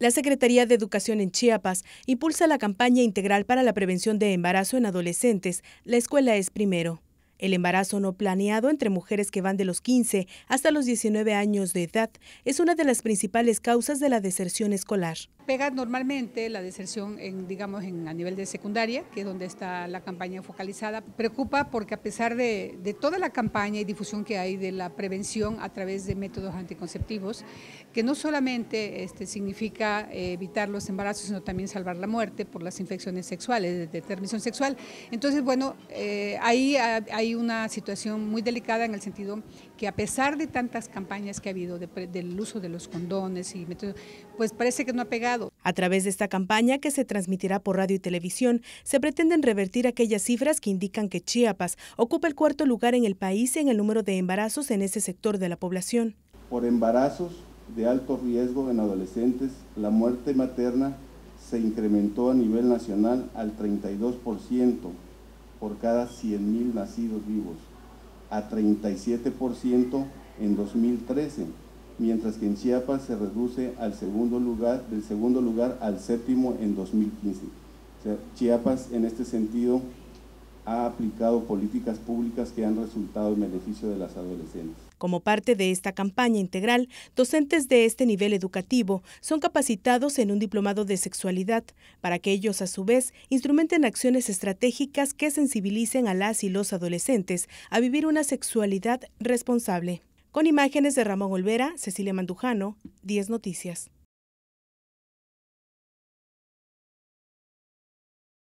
La Secretaría de Educación en Chiapas impulsa la campaña integral para la prevención de embarazo en adolescentes. La escuela es primero. El embarazo no planeado entre mujeres que van de los 15 hasta los 19 años de edad es una de las principales causas de la deserción escolar. Pega normalmente la deserción en, digamos, en, a nivel de secundaria, que es donde está la campaña focalizada. Preocupa porque a pesar de, toda la campaña y difusión que hay de la prevención a través de métodos anticonceptivos, que no solamente este, significa eh, evitar los embarazos, sino también salvar la muerte por las infecciones sexuales, de, de sexual. Entonces, bueno, eh, ahí hay ah, hay una situación muy delicada en el sentido que a pesar de tantas campañas que ha habido del uso de los condones y pues parece que no ha pegado. A través de esta campaña que se transmitirá por radio y televisión, se pretenden revertir aquellas cifras que indican que Chiapas ocupa el cuarto lugar en el país en el número de embarazos en ese sector de la población. Por embarazos de alto riesgo en adolescentes, la muerte materna se incrementó a nivel nacional al 32% por cada 100.000 nacidos vivos, a 37% en 2013, mientras que en Chiapas se reduce al segundo lugar, del segundo lugar al séptimo en 2015. Chiapas en este sentido ha aplicado políticas públicas que han resultado en beneficio de las adolescentes. Como parte de esta campaña integral, docentes de este nivel educativo son capacitados en un diplomado de sexualidad para que ellos a su vez instrumenten acciones estratégicas que sensibilicen a las y los adolescentes a vivir una sexualidad responsable. Con imágenes de Ramón Olvera, Cecilia Mandujano, 10 Noticias.